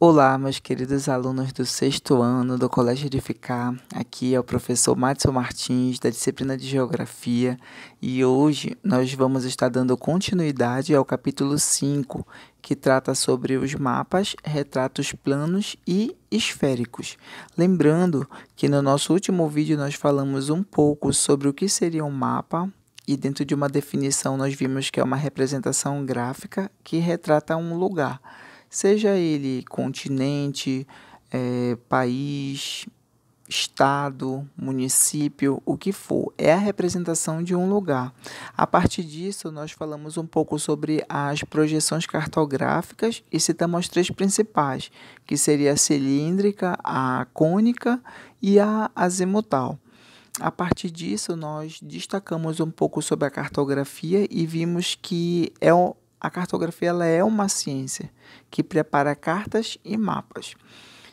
Olá, meus queridos alunos do sexto ano do Colégio de Ficar. Aqui é o professor Matson Martins, da disciplina de Geografia, e hoje nós vamos estar dando continuidade ao capítulo 5, que trata sobre os mapas, retratos planos e esféricos. Lembrando que no nosso último vídeo nós falamos um pouco sobre o que seria um mapa, e dentro de uma definição nós vimos que é uma representação gráfica que retrata um lugar seja ele continente, é, país, estado, município, o que for, é a representação de um lugar. A partir disso, nós falamos um pouco sobre as projeções cartográficas e citamos três principais, que seria a cilíndrica, a cônica e a azimutal. A partir disso, nós destacamos um pouco sobre a cartografia e vimos que é a cartografia ela é uma ciência que prepara cartas e mapas.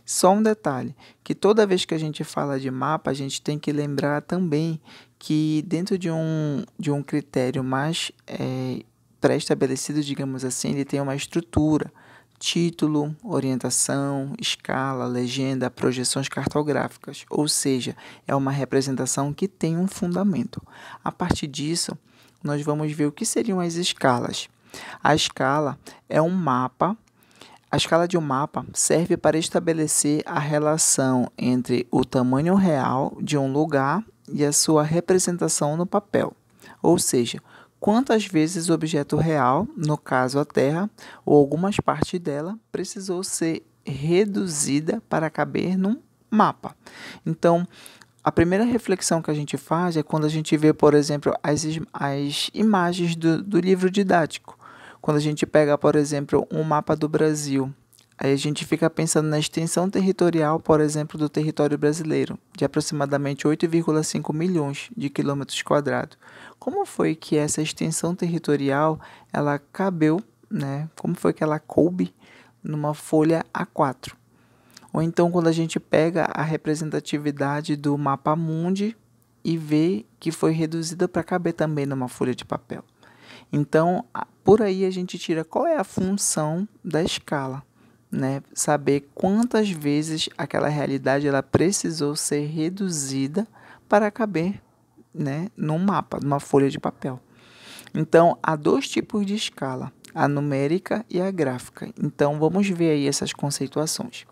Só um detalhe, que toda vez que a gente fala de mapa, a gente tem que lembrar também que dentro de um, de um critério mais é, pré-estabelecido, digamos assim, ele tem uma estrutura, título, orientação, escala, legenda, projeções cartográficas, ou seja, é uma representação que tem um fundamento. A partir disso, nós vamos ver o que seriam as escalas. A escala é um mapa. A escala de um mapa serve para estabelecer a relação entre o tamanho real de um lugar e a sua representação no papel, ou seja, quantas vezes o objeto real, no caso a Terra, ou algumas partes dela, precisou ser reduzida para caber num mapa. Então, a primeira reflexão que a gente faz é quando a gente vê, por exemplo, as, as imagens do, do livro didático. Quando a gente pega, por exemplo, um mapa do Brasil, aí a gente fica pensando na extensão territorial, por exemplo, do território brasileiro, de aproximadamente 8,5 milhões de quilômetros quadrados. Como foi que essa extensão territorial ela cabeu, né? Como foi que ela coube numa folha A4? Ou então quando a gente pega a representatividade do mapa mundi e vê que foi reduzida para caber também numa folha de papel. Então, por aí a gente tira qual é a função da escala, né? Saber quantas vezes aquela realidade ela precisou ser reduzida para caber, né, num mapa, numa folha de papel. Então, há dois tipos de escala, a numérica e a gráfica. Então, vamos ver aí essas conceituações.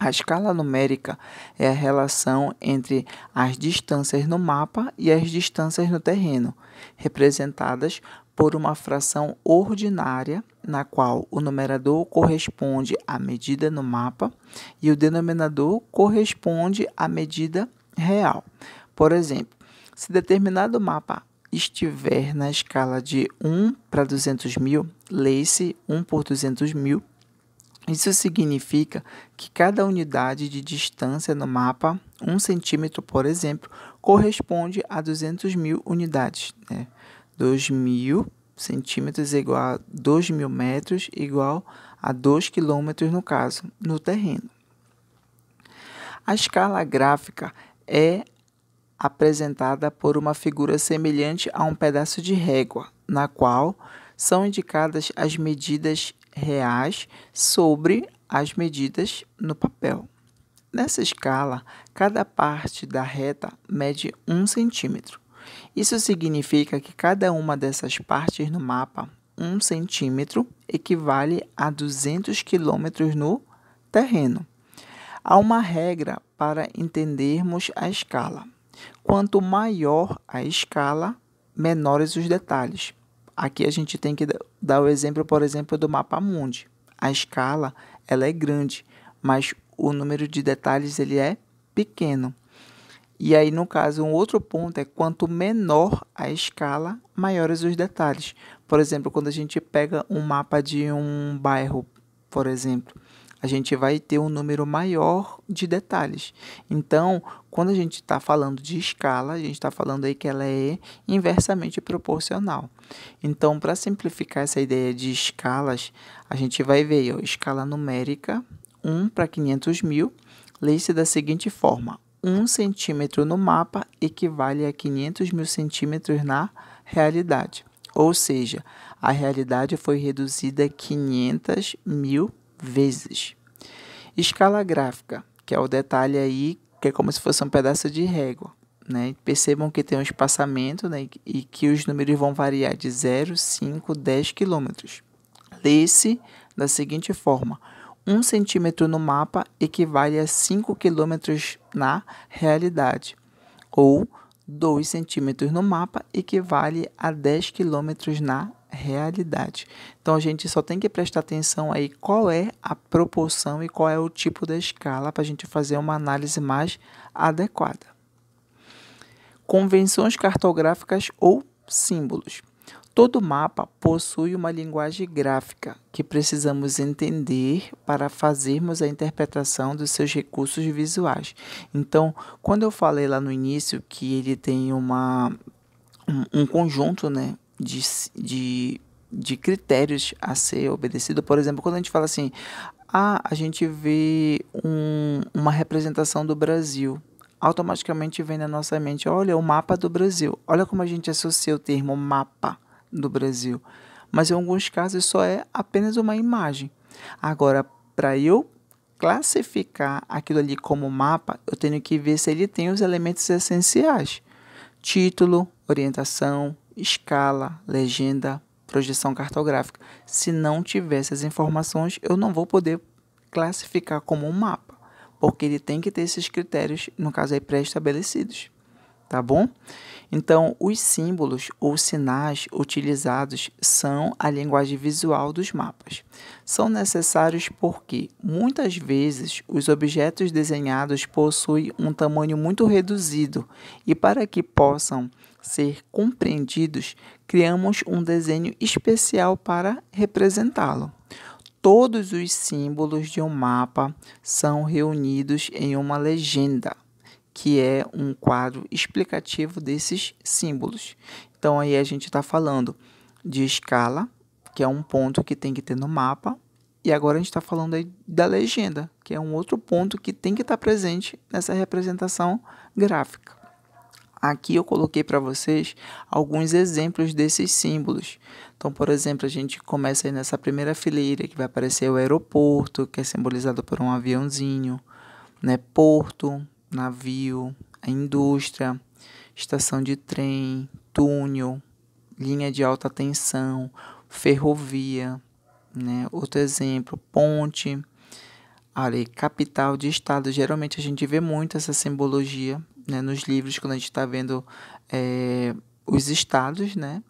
A escala numérica é a relação entre as distâncias no mapa e as distâncias no terreno, representadas por uma fração ordinária, na qual o numerador corresponde à medida no mapa e o denominador corresponde à medida real. Por exemplo, se determinado mapa estiver na escala de 1 para 200 mil, leia-se 1 por 200 mil. Isso significa que cada unidade de distância no mapa, 1 centímetro, por exemplo, corresponde a 200 mil unidades. Né? 2.000 centímetros igual a 2.000 metros igual a 2 quilômetros no caso, no terreno. A escala gráfica é apresentada por uma figura semelhante a um pedaço de régua, na qual são indicadas as medidas reais sobre as medidas no papel. Nessa escala, cada parte da reta mede 1 centímetro isso significa que cada uma dessas partes no mapa, um centímetro, equivale a 200 quilômetros no terreno. Há uma regra para entendermos a escala. Quanto maior a escala, menores os detalhes. Aqui a gente tem que dar o exemplo, por exemplo, do mapa mundi. A escala ela é grande, mas o número de detalhes ele é pequeno. E aí, no caso, um outro ponto é quanto menor a escala, maiores os detalhes. Por exemplo, quando a gente pega um mapa de um bairro, por exemplo, a gente vai ter um número maior de detalhes. Então, quando a gente está falando de escala, a gente está falando aí que ela é inversamente proporcional. Então, para simplificar essa ideia de escalas, a gente vai ver ó, escala numérica 1 para 500 mil, lê-se da seguinte forma: um centímetro no mapa equivale a 500 mil centímetros na realidade. Ou seja, a realidade foi reduzida 500 mil vezes. Escala gráfica, que é o detalhe aí, que é como se fosse um pedaço de régua. Né? Percebam que tem um espaçamento né? e que os números vão variar de 0, 5, 10 quilômetros. Lê-se da seguinte forma: 1 centímetro no mapa equivale a 5 quilômetros na realidade, ou 2 centímetros no mapa equivale a 10 quilômetros na realidade. Então a gente só tem que prestar atenção aí qual é a proporção e qual é o tipo da escala para a gente fazer uma análise mais adequada. Convenções cartográficas ou símbolos. Todo mapa possui uma linguagem gráfica que precisamos entender para fazermos a interpretação dos seus recursos visuais. Então, quando eu falei lá no início que ele tem uma, um, um conjunto né, de, de, de critérios a ser obedecido, por exemplo, quando a gente fala assim, ah, a gente vê um, uma representação do Brasil automaticamente vem na nossa mente: olha, o mapa do Brasil. Olha como a gente associa o termo mapa do Brasil, mas em alguns casos só é apenas uma imagem. Agora, para eu classificar aquilo ali como mapa, eu tenho que ver se ele tem os elementos essenciais: título, orientação, escala, legenda, projeção cartográfica. Se não tiver essas informações, eu não vou poder classificar como um mapa, porque ele tem que ter esses critérios, no caso aí pré-estabelecidos tá bom? Então, os símbolos ou sinais utilizados são a linguagem visual dos mapas. São necessários porque muitas vezes os objetos desenhados possuem um tamanho muito reduzido e para que possam ser compreendidos, criamos um desenho especial para representá-lo. Todos os símbolos de um mapa são reunidos em uma legenda que é um quadro explicativo desses símbolos. Então aí a gente está falando de escala, que é um ponto que tem que ter no mapa, e agora a gente está falando aí da legenda, que é um outro ponto que tem que estar tá presente nessa representação gráfica. Aqui eu coloquei para vocês alguns exemplos desses símbolos. Então, por exemplo, a gente começa aí nessa primeira fileira que vai aparecer o aeroporto, que é simbolizado por um aviãozinho, né? Porto, navio, a indústria, estação de trem, túnel, linha de alta tensão, ferrovia, né? Outro exemplo, ponte. Ali, capital de estado. Geralmente a gente vê muito essa simbologia né, nos livros quando a gente está vendo é, os estados, né?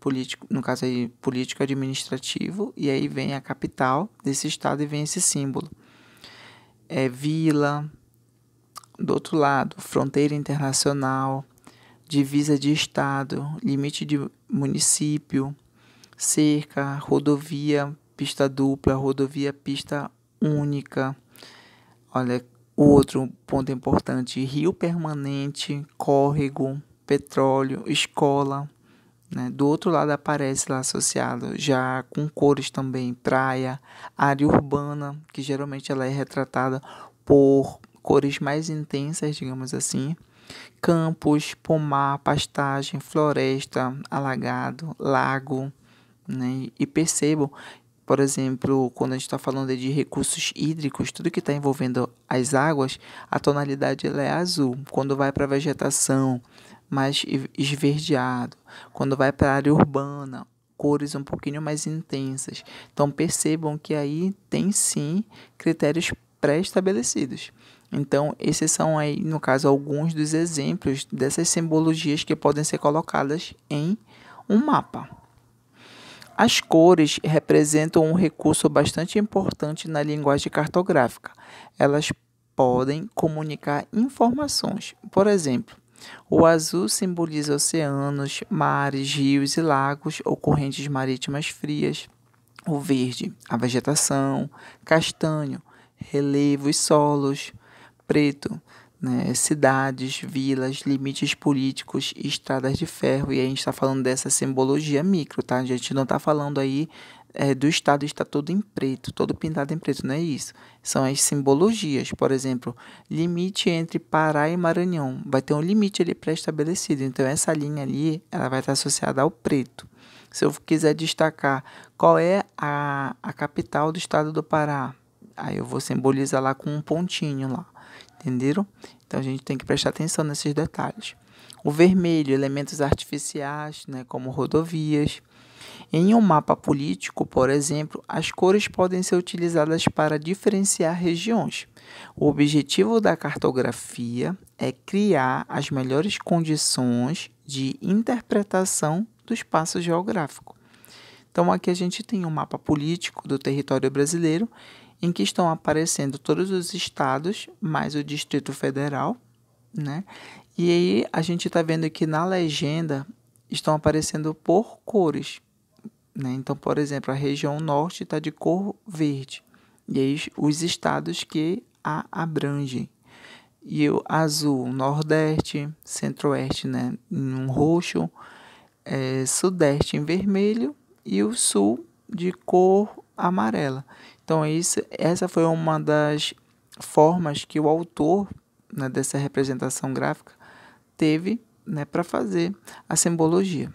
Político, no caso aí, político-administrativo, e aí vem a capital desse estado e vem esse símbolo. É, vila, do outro lado, fronteira internacional, divisa de estado, limite de município, cerca, rodovia, pista dupla, rodovia, pista única. Olha, o outro ponto importante: rio permanente, córrego, petróleo, escola. Né? Do outro lado aparece lá associado, já com cores também, praia, área urbana, que geralmente ela é retratada por cores mais intensas, digamos assim, campos, pomar, pastagem, floresta, alagado, lago, né? E percebam, por exemplo, quando a gente está falando de recursos hídricos, tudo que está envolvendo as águas, a tonalidade ela é azul. Quando vai para vegetação, mais esverdeado. Quando vai para a área urbana, cores um pouquinho mais intensas. Então percebam que aí tem sim critérios pré-estabelecidos. Então, esses são aí, no caso, alguns dos exemplos dessas simbologias que podem ser colocadas em um mapa. As cores representam um recurso bastante importante na linguagem cartográfica. Elas podem comunicar informações. Por exemplo, o azul simboliza oceanos, mares, rios e lagos ou correntes marítimas frias. O verde, a vegetação, castanho, relevos, solos, Preto, né, cidades, vilas, limites políticos, estradas de ferro, e a gente está falando dessa simbologia micro, tá? A gente não está falando aí é, do Estado está todo em preto, todo pintado em preto, não é isso? São as simbologias, por exemplo, limite entre Pará e Maranhão, vai ter um limite ali pré-estabelecido, então essa linha ali, ela vai estar associada ao preto. Se eu quiser destacar qual é a, a capital do estado do Pará, aí eu vou simbolizar lá com um pontinho lá entenderam? Então a gente tem que prestar atenção nesses detalhes. O vermelho, elementos artificiais, né, como rodovias. Em um mapa político, por exemplo, as cores podem ser utilizadas para diferenciar regiões. O objetivo da cartografia é criar as melhores condições de interpretação do espaço geográfico. Então, aqui a gente tem um mapa político do território brasileiro em que estão aparecendo todos os estados, mais o Distrito Federal, né? E aí a gente está vendo que na legenda estão aparecendo por cores. Né? Então, por exemplo, a região norte está de cor verde. E aí os estados que a abrangem. E o azul, nordeste, centro-oeste né? em um roxo, é, sudeste em vermelho e o sul de cor amarela. Então, isso, essa foi uma das formas que o autor né, dessa representação gráfica teve né, para fazer a simbologia.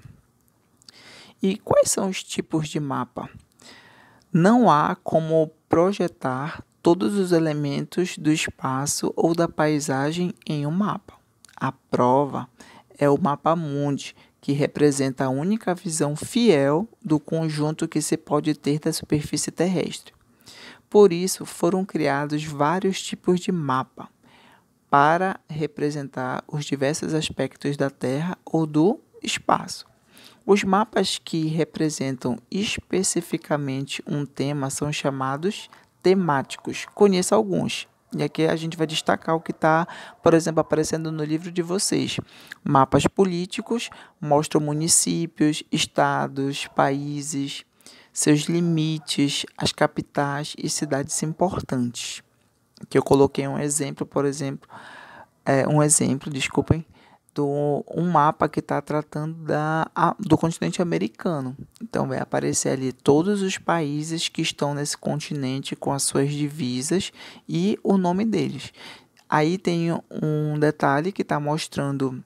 E quais são os tipos de mapa? Não há como projetar todos os elementos do espaço ou da paisagem em um mapa. A prova é o mapa mundi, que representa a única visão fiel do conjunto que se pode ter da superfície terrestre. Por isso, foram criados vários tipos de mapa para representar os diversos aspectos da Terra ou do espaço. Os mapas que representam especificamente um tema são chamados temáticos. Conheça alguns. E aqui a gente vai destacar o que está, por exemplo, aparecendo no livro de vocês. Mapas políticos mostram municípios, estados, países, seus limites, as capitais e cidades importantes. Que eu coloquei um exemplo, por exemplo, é, um exemplo, desculpem, do um mapa que está tratando da, do continente americano. Então vai aparecer ali todos os países que estão nesse continente com as suas divisas e o nome deles. Aí tem um detalhe que está mostrando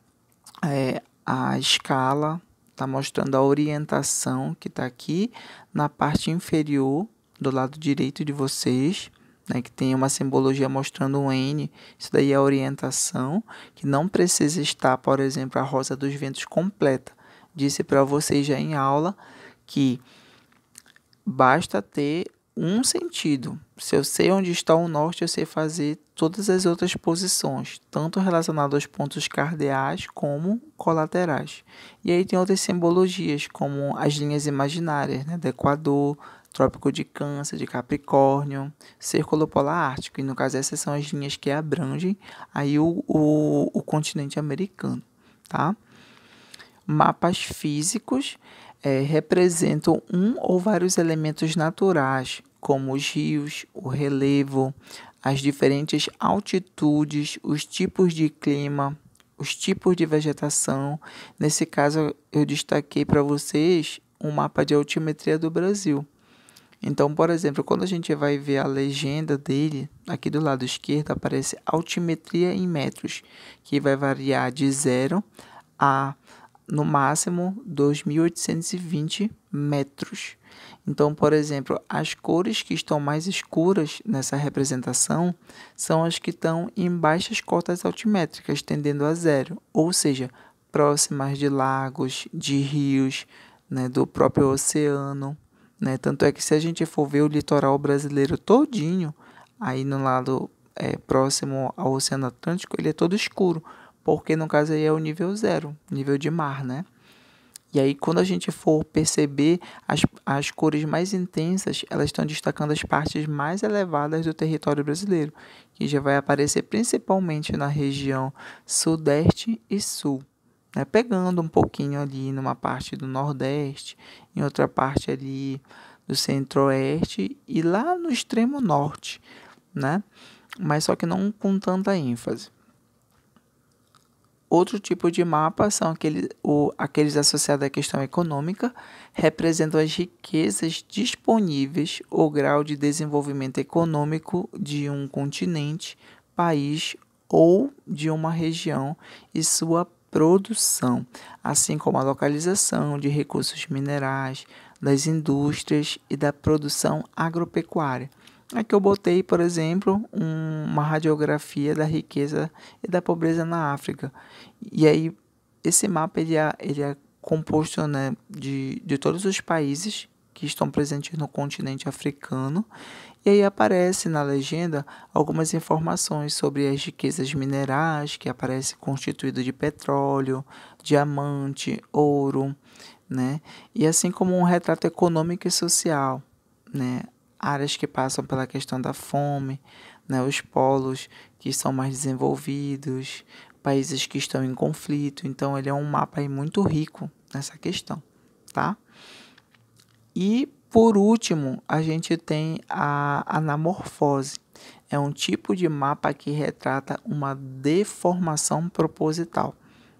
é, a escala, está mostrando a orientação que está aqui na parte inferior do lado direito de vocês né, que tem uma simbologia mostrando um N, isso daí é orientação, que não precisa estar, por exemplo, a rosa dos ventos completa. Disse para vocês já em aula que basta ter um sentido. Se eu sei onde está o norte, eu sei fazer todas as outras posições, tanto relacionadas aos pontos cardeais como colaterais. E aí tem outras simbologias, como as linhas imaginárias, né, do Equador, Trópico de Câncer, de Capricórnio, Círculo Polar Ártico, e no caso essas são as linhas que abrangem aí o, o, o continente americano, tá? Mapas físicos é, representam um ou vários elementos naturais, como os rios, o relevo, as diferentes altitudes, os tipos de clima, os tipos de vegetação. Nesse caso, eu destaquei para vocês um mapa de altimetria do Brasil. Então, por exemplo, quando a gente vai ver a legenda dele, aqui do lado esquerdo aparece altimetria em metros, que vai variar de 0 a no máximo 2.820 metros. Então, por exemplo, as cores que estão mais escuras nessa representação são as que estão em baixas cotas altimétricas, tendendo a zero, ou seja, próximas de lagos, de rios, né, do próprio oceano. Né? Tanto é que se a gente for ver o litoral brasileiro todinho, aí no lado é, próximo ao Oceano Atlântico, ele é todo escuro, porque no caso aí é o nível zero, nível de mar, né? E aí quando a gente for perceber as, as cores mais intensas, elas estão destacando as partes mais elevadas do território brasileiro, que já vai aparecer principalmente na região sudeste e sul né? Pegando um pouquinho ali numa parte do Nordeste, em outra parte ali do Centro-Oeste e lá no extremo Norte, né? Mas só que não com tanta ênfase. Outro tipo de mapa são aqueles o, aqueles associados à questão econômica, representam as riquezas disponíveis ou grau de desenvolvimento econômico de um continente, país ou de uma região e sua produção, assim como a localização de recursos minerais, das indústrias e da produção agropecuária. Aqui eu botei, por exemplo, um, uma radiografia da riqueza e da pobreza na África. E aí, esse mapa ele é, ele é composto né, de, de todos os países que estão presentes no continente africano. E aí aparece na legenda algumas informações sobre as riquezas minerais que aparece constituído de petróleo, diamante, ouro, né? E assim como um retrato econômico e social, né? Áreas que passam pela questão da fome, né? Os polos que são mais desenvolvidos, países que estão em conflito. Então ele é um mapa muito rico nessa questão, tá? E por último, a gente tem a anamorfose. É um tipo de mapa que retrata uma deformação proposital.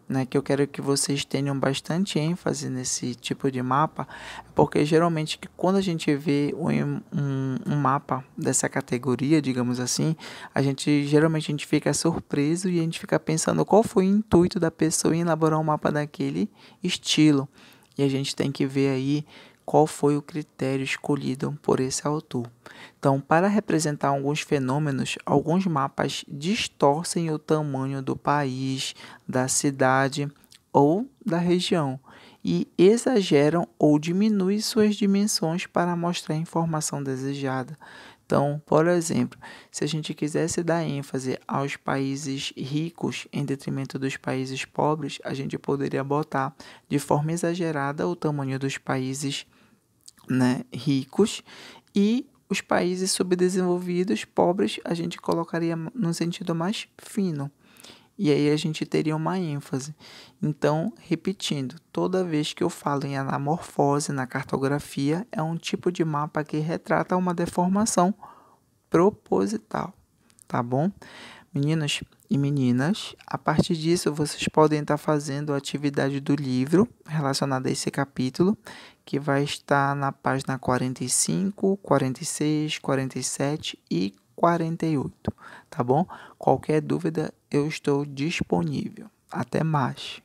Né, que eu quero que vocês tenham bastante ênfase nesse tipo de mapa, porque geralmente quando a gente vê um, um, um, mapa dessa categoria, digamos assim, a gente geralmente a gente fica surpreso e a gente fica pensando qual foi o intuito da pessoa em elaborar um mapa daquele estilo. E a gente tem que ver aí qual foi o critério escolhido por esse autor. Então, para representar alguns fenômenos, alguns mapas distorcem o tamanho do país, da cidade ou da região e exageram ou diminuem suas dimensões para mostrar a informação desejada. Então, por exemplo, se a gente quisesse dar ênfase aos países ricos em detrimento dos países pobres, a gente poderia botar de forma exagerada o tamanho dos países ricos né, ricos e os países subdesenvolvidos, pobres, a gente colocaria no sentido mais fino. E aí a gente teria uma ênfase. Então, repetindo, toda vez que eu falo em anamorfose na cartografia, é um tipo de mapa que retrata uma deformação proposital, tá bom? Meninos e meninas, a partir disso vocês podem estar fazendo a atividade do livro relacionada a esse capítulo, que vai estar na página 45, 46, 47 e 48, tá bom? Qualquer dúvida eu estou disponível. Até mais.